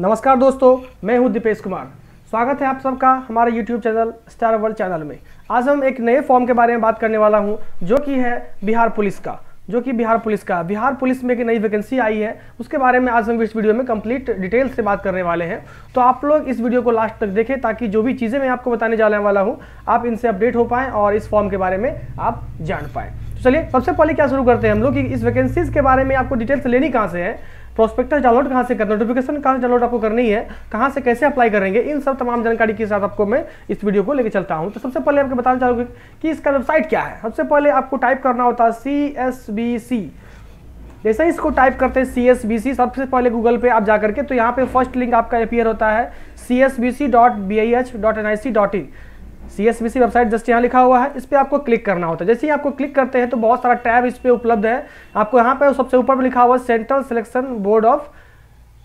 नमस्कार दोस्तों मैं हूं दीपेश कुमार स्वागत है आप सबका हमारे YouTube channel star world channel में आज हम एक नए फॉर्म के बारे में बात करने वाला हूं जो कि है बिहार पुलिस का जो कि बिहार पुलिस का बिहार पुलिस में एक नई वैकेंसी आई है उसके बारे में आज हम इस वीडियो में कंप्लीट डिटेल से बात करने वाले हैं तो आप लोग इस वीडियो को लास्ट तक देखें ताकि जो भी चीज़ें मैं आपको बताने जाने वाला हूँ आप इनसे अपडेट हो पाएँ और इस फॉर्म के बारे में आप जान पाएँ तो चलिए सबसे पहले क्या शुरू करते हैं हम लोग कि इस वैकेंसीज़ के बारे में आपको डिटेल्स लेनी कहाँ से है प्रोस्पेक्टस डाउनलोड कहाँ से करना है नोटिफिकेशन कहाँ डाउनलोड आपको करनी है कहाँ से कैसे अप्लाई करेंगे इन सब तमाम जानकारी के साथ आपको मैं इस वीडियो को लेकर चलता हूँ तो सबसे पहले आपको बताना चाहूँगी कि इसका वेबसाइट क्या है सबसे पहले आपको टाइप करना होता है सी एस बी सी जैसे ही इसको टाइप करते हैं सी एस बी सी सबसे पहले गूगल पे आप जा करके तो यहाँ पे फर्स्ट लिंक आपका अपेयर होता है C S B C dot B I H dot N I C dot in C S B C website just यहाँ लिखा हुआ है इस पर आपको क्लिक करना होता है जैसे ही आपको क्लिक करते हैं तो बहुत सारा टैब इस पर उपलब्ध है आपको यहाँ पर सबसे ऊपर में लिखा हुआ है central selection board of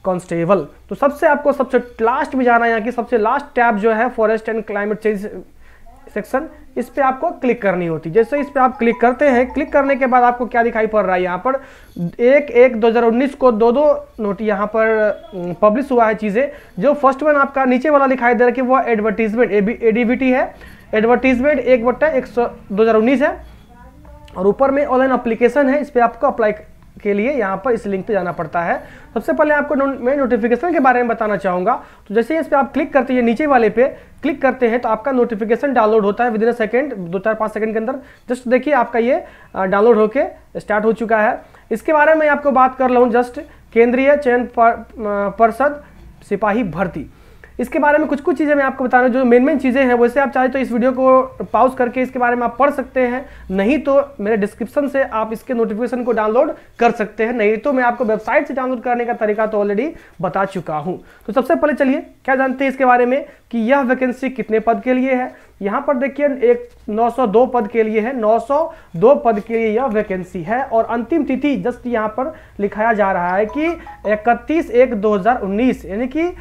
constable तो सबसे आपको सबसे लास्ट में जाना है यहाँ की सबसे लास्ट टैब जो है forest and climate change section इस पर आपको क्लिक करनी होती है जैसे इस पर आप क्लिक करते हैं क्लिक करने के बाद आपको क्या दिखाई पड़ रहा है यहाँ पर एक एक 2019 को दो दो नोट यहाँ पर पब्लिश हुआ है चीज़ें जो फर्स्ट वन आपका नीचे वाला दिखाई दे रहा है कि वह एडवर्टीजमेंट ए एडीबीटी है एडवर्टीजमेंट एक बट्टा एक है और ऊपर में ऑनलाइन अप्लीकेशन है इस पर आपको अप्लाई के लिए यहाँ पर इस लिंक पे जाना पड़ता है सबसे पहले आपको मैं नोटिफिकेशन के बारे में बताना चाहूँगा तो जैसे इस पर आप क्लिक करते हैं नीचे वाले पे क्लिक करते हैं तो आपका नोटिफिकेशन डाउनलोड होता है विद इन अ सेकेंड दो चार पाँच सेकंड के अंदर जस्ट देखिए आपका ये डाउनलोड होकर स्टार्ट हो चुका है इसके बारे में आपको बात कर लूँ जस्ट केंद्रीय चयन परिषद सिपाही भर्ती इसके बारे में कुछ कुछ चीज़ें मैं आपको बता रहा हूँ जो मेन मेन चीज़ें हैं वैसे आप चाहे तो इस वीडियो को पॉज करके इसके बारे में आप पढ़ सकते हैं नहीं तो मेरे डिस्क्रिप्शन से आप इसके नोटिफिकेशन को डाउनलोड कर सकते हैं नहीं तो मैं आपको वेबसाइट से डाउनलोड करने का तरीका तो ऑलरेडी बता चुका हूँ तो सबसे पहले चलिए क्या जानते हैं इसके बारे में कि यह वैकेंसी कितने पद के लिए है यहाँ पर देखिए एक नौ पद के लिए है नौ पद के लिए यह वैकेंसी है और अंतिम तिथि जस्ट यहाँ पर लिखाया जा रहा है कि इकतीस एक दो यानी कि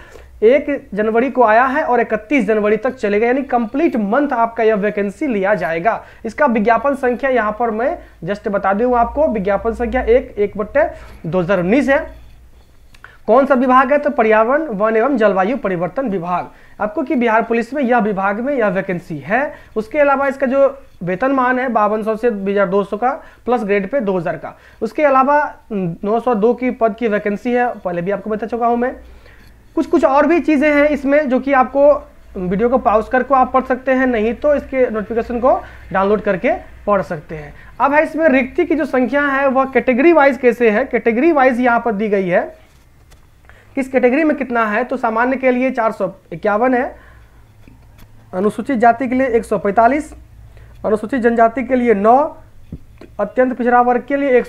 एक जनवरी को आया है और 31 जनवरी तक चलेगा यानी कंप्लीट मंथ आपका यह वैकेंसी लिया जाएगा इसका विज्ञापन संख्या यहां पर मैं जस्ट बता दू आपको विज्ञापन संख्या एक एक बट्टे दो है कौन सा विभाग है तो पर्यावरण वन एवं जलवायु परिवर्तन विभाग आपको कि बिहार पुलिस में यह विभाग में यह वैकेंसी है उसके अलावा इसका जो वेतन मान है बावन सौ से दो सौ का प्लस ग्रेड पे 2000 का उसके अलावा 902 की पद की वैकेंसी है पहले भी आपको बता चुका हूं मैं कुछ कुछ और भी चीज़ें हैं इसमें जो कि आपको वीडियो को पाउज करके आप पढ़ सकते हैं नहीं तो इसके नोटिफिकेशन को डाउनलोड करके पढ़ सकते हैं अब है इसमें रिक्ति की जो संख्या है वह कैटेगरी वाइज कैसे है कैटेगरी वाइज यहाँ पर दी गई है किस कैटेगरी में कितना है तो सामान्य के लिए चार सौ इक्यावन है अनुसूचित जाति के लिए एक सौ पैंतालीस अनुसूचित जनजाति के लिए नौ अत्यंत पिछड़ा वर्ग के लिए एक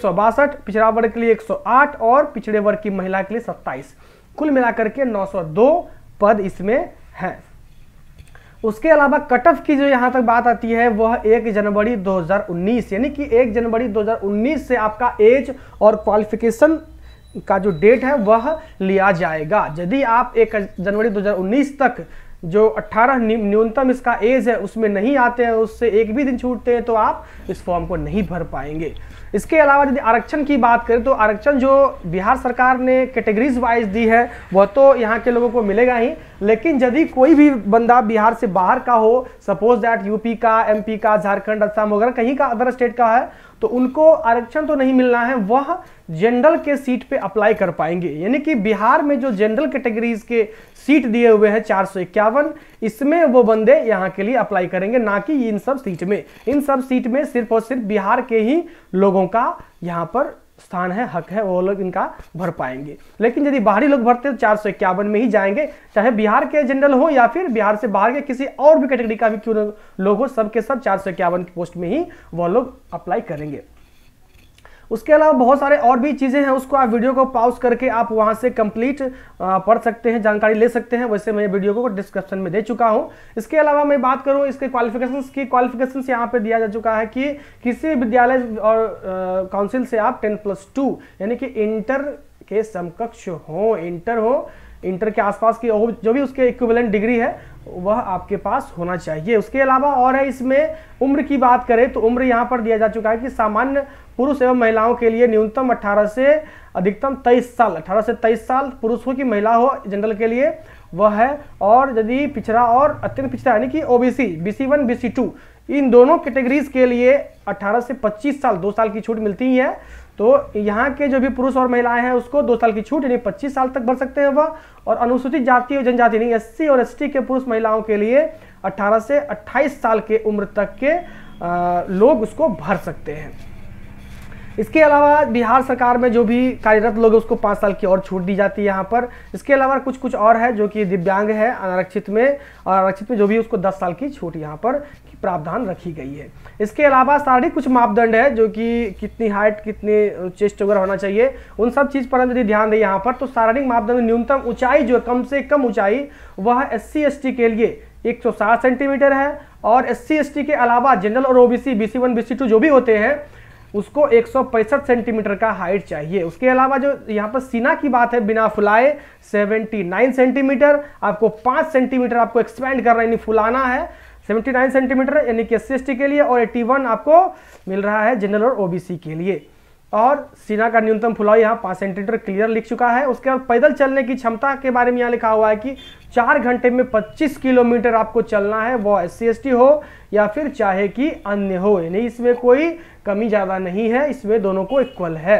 पिछड़ा वर्ग के लिए 108 और पिछड़े वर्ग की महिला के लिए 27 कुल मिलाकर के 902 पद इसमें हैं उसके अलावा कट ऑफ की जो यहाँ तक बात आती है वह एक जनवरी 2019 यानी कि एक जनवरी 2019 से आपका एज और क्वालिफिकेशन का जो डेट है वह लिया जाएगा यदि आप एक जनवरी 2019 तक जो 18 न्यूनतम इसका एज है उसमें नहीं आते हैं उससे एक भी दिन छूटते हैं तो आप इस फॉर्म को नहीं भर पाएंगे इसके अलावा यदि आरक्षण की बात करें तो आरक्षण जो बिहार सरकार ने कैटेगरीज वाइज दी है वह तो यहाँ के लोगों को मिलेगा ही लेकिन यदि कोई भी बंदा बिहार से बाहर का हो सपोज दैट यूपी का एमपी का झारखंड असम वगैरह कहीं का अदर स्टेट का है तो उनको आरक्षण तो नहीं मिलना है वह जनरल के सीट पे अप्लाई कर पाएंगे यानी कि बिहार में जो जनरल कैटेगरीज के सीट दिए हुए हैं चार सौ इक्यावन इसमें वो बंदे यहाँ के लिए अप्लाई करेंगे ना कि इन सब सीट में इन सब सीट में सिर्फ और सिर्फ बिहार के ही लोगों का यहाँ पर स्थान है हक है वो लोग इनका भर पाएंगे लेकिन यदि बाहरी लोग भरते हैं तो चार सौ इक्यावन में ही जाएंगे चाहे बिहार के जनरल हो या फिर बिहार से बाहर के किसी और भी कैटेगरी का भी क्यों लोग हो सबके सब चार सौ इक्यावन की पोस्ट में ही वो लोग अप्लाई करेंगे उसके अलावा बहुत सारे और भी चीज़ें हैं उसको आप वीडियो को पॉज करके आप वहाँ से कंप्लीट पढ़ सकते हैं जानकारी ले सकते हैं वैसे मैं वीडियो को डिस्क्रिप्शन में दे चुका हूँ इसके अलावा मैं बात करूँ इसके क्वालिफिकेशन की क्वालिफिकेशन यहाँ पर दिया जा चुका है कि किसी विद्यालय और काउंसिल से आप टेन प्लस टू यानी कि इंटर के समकक्ष हो इंटर हो इंटर के आसपास की जो भी उसके इक्विवेलेंट डिग्री है वह आपके पास होना चाहिए उसके अलावा और है इसमें उम्र की बात करें तो उम्र यहाँ पर दिया जा चुका है कि सामान्य पुरुष एवं महिलाओं के लिए न्यूनतम 18 से अधिकतम 23 साल 18 से 23 साल पुरुष हो कि महिला हो जनरल के लिए वह है और यदि पिछड़ा और अत्यंत पिछड़ा यानी कि OBC BC one C two इन दोनों कैटेगरीज के लिए अट्ठारह से पच्चीस साल दो साल की छूट मिलती है तो यहाँ के जो भी पुरुष और महिलाएं हैं उसको दो साल की छूट यानी पच्चीस साल तक भर सकते हैं वह और अनुसूचित जाति और जनजाति यानी एस और एस के पुरुष महिलाओं के लिए अट्ठारह से अट्ठाईस साल के उम्र तक के लोग उसको भर सकते हैं इसके अलावा बिहार सरकार में जो भी कार्यरत लोग हैं उसको पाँच साल की और छूट दी जाती है यहाँ पर इसके अलावा कुछ कुछ और है जो कि दिव्यांग है अनारक्षित में और आरक्षित में जो भी उसको दस साल की छूट यहाँ पर प्रावधान रखी गई है इसके अलावा शारीरिक कुछ मापदंड है जो कि कितनी हाइट कितनी चेस्ट वगैरह होना चाहिए उन सब चीज़ पर हम यदि ध्यान दें यहाँ पर तो शारीरिक मापदंड न्यूनतम ऊंचाई जो कम से कम ऊंचाई वह एस सी के लिए 160 सेंटीमीटर है और एस सी के अलावा जनरल और OBC C one C two जो भी होते हैं उसको एक सेंटीमीटर का हाइट चाहिए उसके अलावा जो यहाँ पर सीना की बात है बिना फुलाए 79 सेंटीमीटर आपको 5 सेंटीमीटर आपको एक्सपेंड करना यानी फुलाना है 79 सेंटीमीटर यानी कि एस के लिए और 81 आपको मिल रहा है जनरल और ओबीसी के लिए और सीना का न्यूनतम फुलाव यहाँ पाँच सेंटीमीटर क्लियर लिख चुका है उसके बाद पैदल चलने की क्षमता के बारे में यहाँ लिखा हुआ है कि चार घंटे में 25 किलोमीटर आपको चलना है वो एस सी हो या फिर चाहे कि अन्य हो यानी इसमें कोई कमी ज़्यादा नहीं है इसमें दोनों को इक्वल है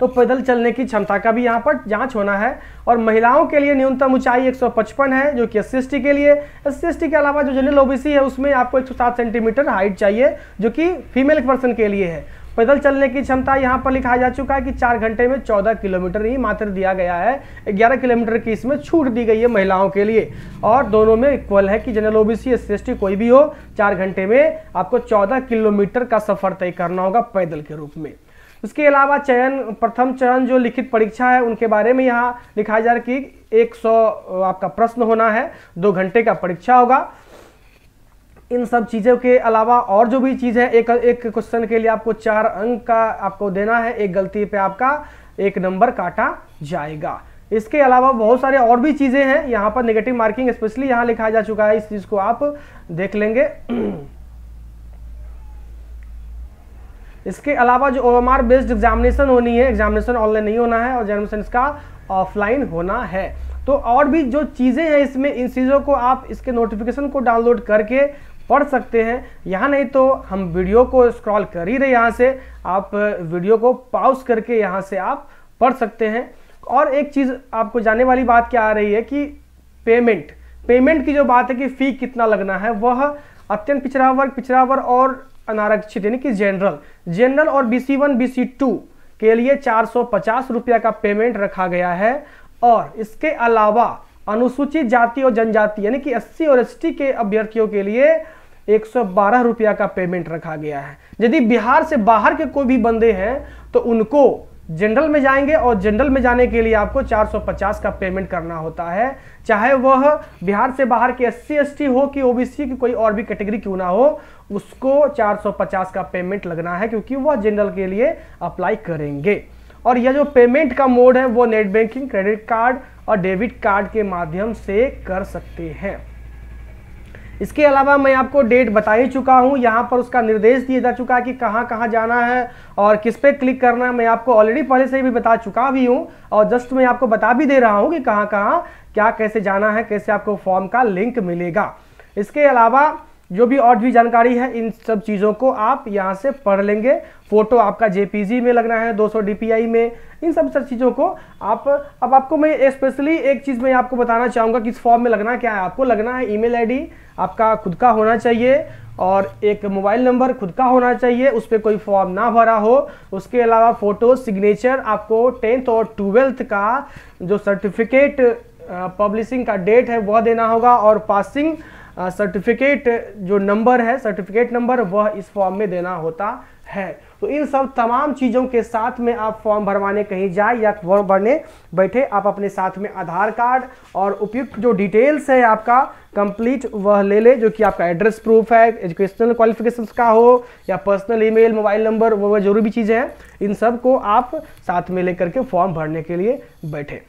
तो पैदल चलने की क्षमता का भी यहाँ पर जांच होना है और महिलाओं के लिए न्यूनतम ऊंचाई 155 है जो कि एस के लिए एस सी के अलावा जो जनरल ओबीसी है उसमें आपको 107 सेंटीमीटर हाइट चाहिए जो कि फीमेल पर्सन के लिए है पैदल चलने की क्षमता यहाँ पर लिखा जा चुका है कि चार घंटे में चौदह किलोमीटर ही मात्र दिया गया है ग्यारह किलोमीटर की इसमें छूट दी गई है महिलाओं के लिए और दोनों में इक्वल है कि जनरल ओबीसी एस सी कोई भी हो चार घंटे में आपको चौदह किलोमीटर का सफर तय करना होगा पैदल के रूप में उसके अलावा चयन प्रथम चरण जो लिखित परीक्षा है उनके बारे में यहाँ लिखा जा रहा है कि सौ आपका प्रश्न होना है दो घंटे का परीक्षा होगा इन सब चीज़ों के अलावा और जो भी चीज़ है एक एक क्वेश्चन के लिए आपको चार अंक का आपको देना है एक गलती पे आपका एक नंबर काटा जाएगा इसके अलावा बहुत सारे और भी चीज़ें हैं यहाँ पर नेगेटिव मार्किंग स्पेशली यहाँ लिखा जा चुका है इस चीज़ को आप देख लेंगे इसके अलावा जो ओ बेस्ड एग्जामिनेशन होनी है एग्जामिनेशन ऑनलाइन नहीं होना है और एग्जामिनेशन इसका ऑफलाइन होना है तो और भी जो चीज़ें हैं इसमें इन चीज़ों को आप इसके नोटिफिकेशन को डाउनलोड करके पढ़ सकते हैं यहाँ नहीं तो हम वीडियो को स्क्रॉल कर ही रहे यहाँ से आप वीडियो को पाउज करके यहाँ से आप पढ़ सकते हैं और एक चीज़ आपको जानने वाली बात क्या आ रही है कि पेमेंट पेमेंट की जो बात है कि फ़ी कितना लगना है वह अत्यंत पिछड़ा वर्ग पिछड़ा वर्ग और अनारक्षित यानी कि जनरल जनरल और B C one B C two के लिए चार सौ पचास रुपया का पेमेंट रखा गया है और इसके अलावा अनुसूचित जाति और जनजाति यानी कि एस और एस के अभ्यर्थियों के लिए एक रुपया का पेमेंट रखा गया है यदि बिहार से बाहर के कोई भी बंदे हैं तो उनको जनरल में जाएंगे और जनरल में जाने के लिए आपको 450 का पेमेंट करना होता है चाहे वह बिहार से बाहर के एस सी हो कि ओबीसी की कोई और भी कैटेगरी क्यों ना हो उसको 450 का पेमेंट लगना है क्योंकि वह जनरल के लिए अप्लाई करेंगे और यह जो पेमेंट का मोड है वो नेट बैंकिंग क्रेडिट कार्ड और डेबिट कार्ड के माध्यम से कर सकते हैं इसके अलावा मैं आपको डेट बता ही चुका हूँ यहाँ पर उसका निर्देश दिया जा चुका है कि कहाँ कहाँ जाना है और किस पे क्लिक करना है मैं आपको ऑलरेडी पहले से भी बता चुका भी हूँ और जस्ट मैं आपको बता भी दे रहा हूँ कि कहाँ कहाँ क्या कैसे जाना है कैसे आपको फॉर्म का लिंक मिलेगा इसके अलावा जो भी और भी जानकारी है इन सब चीज़ों को आप यहाँ से पढ़ लेंगे फ़ोटो आपका जे में लगना है 200 सौ में इन सब सब चीज़ों को आप अब आपको मैं स्पेशली एक चीज़ मैं आपको बताना चाहूँगा किस फॉर्म में लगना क्या है आपको लगना है ईमेल आईडी आपका खुद का होना चाहिए और एक मोबाइल नंबर खुद का होना चाहिए उस पर कोई फॉर्म ना भरा हो उसके अलावा फ़ोटो सिग्नेचर आपको टेंथ और ट्वेल्थ का जो सर्टिफिकेट पब्लिशिंग का डेट है वह देना होगा और पासिंग सर्टिफिकेट जो नंबर है सर्टिफिकेट नंबर वह इस फॉर्म में देना होता है तो इन सब तमाम चीज़ों के साथ में आप फॉर्म भरवाने कहीं जाए या फॉर्म भरने बैठे आप अपने साथ में आधार कार्ड और उपयुक्त जो डिटेल्स है आपका कंप्लीट वह ले ले जो कि आपका एड्रेस प्रूफ है एजुकेशनल क्वालिफिकेशंस का हो या पर्सनल ईमेल मोबाइल नंबर वह जरूरी भी चीज़ें हैं इन सब को आप साथ में लेकर के फॉर्म भरने के लिए बैठे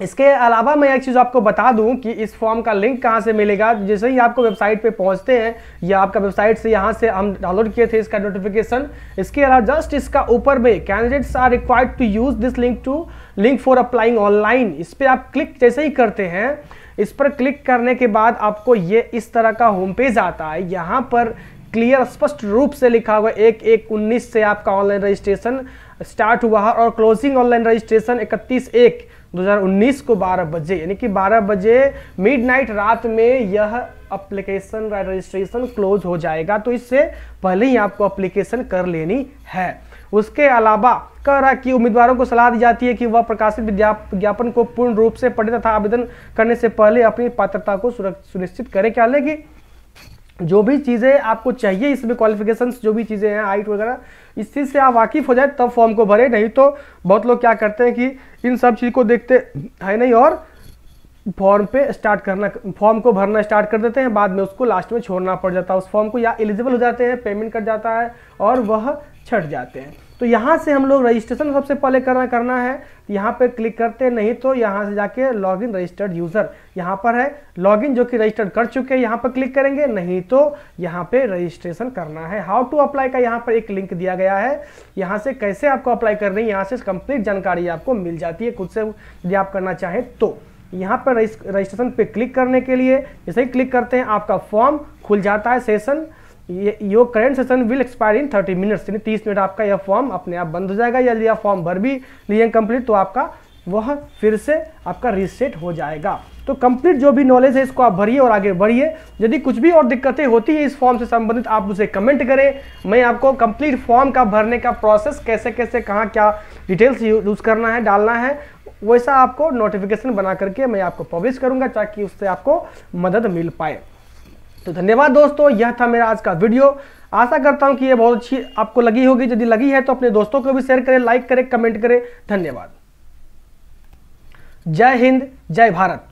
इसके अलावा मैं एक चीज़ आपको बता दूं कि इस फॉर्म का लिंक कहां से मिलेगा जैसे ही आपको वेबसाइट पे पहुंचते हैं या आपका वेबसाइट से यहां से हम डाउनलोड किए थे इसका नोटिफिकेशन इसके अलावा जस्ट इसका ऊपर में candidates are required to use this link to link for applying online इस पर आप क्लिक जैसे ही करते हैं इस पर क्लिक करने के बाद आपको ये इस तरह का होम पेज आता है यहाँ पर क्लियर स्पष्ट रूप से लिखा हुआ एक एक उन्नीस से आपका ऑनलाइन रजिस्ट्रेशन स्टार्ट हुआ है और क्लोजिंग ऑनलाइन रजिस्ट्रेशन इकतीस एक 2019 को 12 बजे यानी कि 12 बजे मिडनाइट रात में यह अप्लीकेशन रजिस्ट्रेशन क्लोज हो जाएगा तो इससे पहले ही आपको अप्लीकेशन कर लेनी है उसके अलावा कह रहा कि उम्मीदवारों को सलाह दी जाती है कि वह प्रकाशित विज्ञापन को पूर्ण रूप से पढ़े तथा आवेदन करने से पहले अपनी पात्रता को सुनिश्चित करें क्या लेगी जो भी चीज़ें आपको चाहिए इसमें क्वालिफिकेशंस जो भी चीज़ें हैं हाइट वगैरह इस चीज़ से आप वाकिफ़ हो जाए तब फॉर्म को भरे नहीं तो बहुत लोग क्या करते हैं कि इन सब चीज़ को देखते हैं नहीं और फॉर्म पे स्टार्ट करना फॉर्म को भरना स्टार्ट कर देते हैं बाद में उसको लास्ट में छोड़ना पड़ जाता है उस फॉर्म को या एलिजिबल हो जाते हैं पेमेंट कट जाता है और वह छट जाते हैं तो यहाँ से हम लोग रजिस्ट्रेशन सबसे पहले करना करना है तो यहाँ पे क्लिक करते हैं नहीं तो यहाँ से जाके लॉगिन रजिस्टर्ड यूज़र यहाँ पर है लॉगिन जो कि रजिस्टर्ड कर चुके हैं यहाँ पर क्लिक करेंगे नहीं तो यहाँ पे रजिस्ट्रेशन करना है हाउ टू अप्लाई का यहाँ पर एक लिंक दिया गया है यहाँ से कैसे आपको अप्लाई कर रही है यहाँ से कंप्लीट जानकारी आपको मिल जाती है खुद से यदि आप करना चाहें तो यहाँ पर रजिस्ट्रेशन पे क्लिक करने के लिए जैसे ही क्लिक करते हैं आपका फॉर्म खुल जाता है सेशन ये your current session will expire in thirty minutes यानी तीस मिनट आपका यह फॉर्म अपने आप बंद हो जाएगा या यदि आप फॉर्म भर भी लिए कंप्लीट तो आपका वह फिर से आपका रिसेट हो जाएगा तो कंप्लीट जो भी नॉलेज है इसको आप भरिए और आगे बढ़िए यदि कुछ भी और दिक्कतें होती है इस फॉर्म से संबंधित आप उसे कमेंट करें मैं आपको कंप्लीट फॉर्म का भरने का प्रोसेस कैसे कैसे कहाँ क्या डिटेल्स यूज़ करना है डालना है वैसा आपको नोटिफिकेशन बना करके मैं आपको पब्लिश करूँगा ताकि उससे आपको मदद मिल पाए तो धन्यवाद दोस्तों यह था मेरा आज का वीडियो आशा करता हूं कि यह बहुत अच्छी आपको लगी होगी यदि लगी है तो अपने दोस्तों को भी शेयर करें लाइक करें कमेंट करें धन्यवाद जय हिंद जय भारत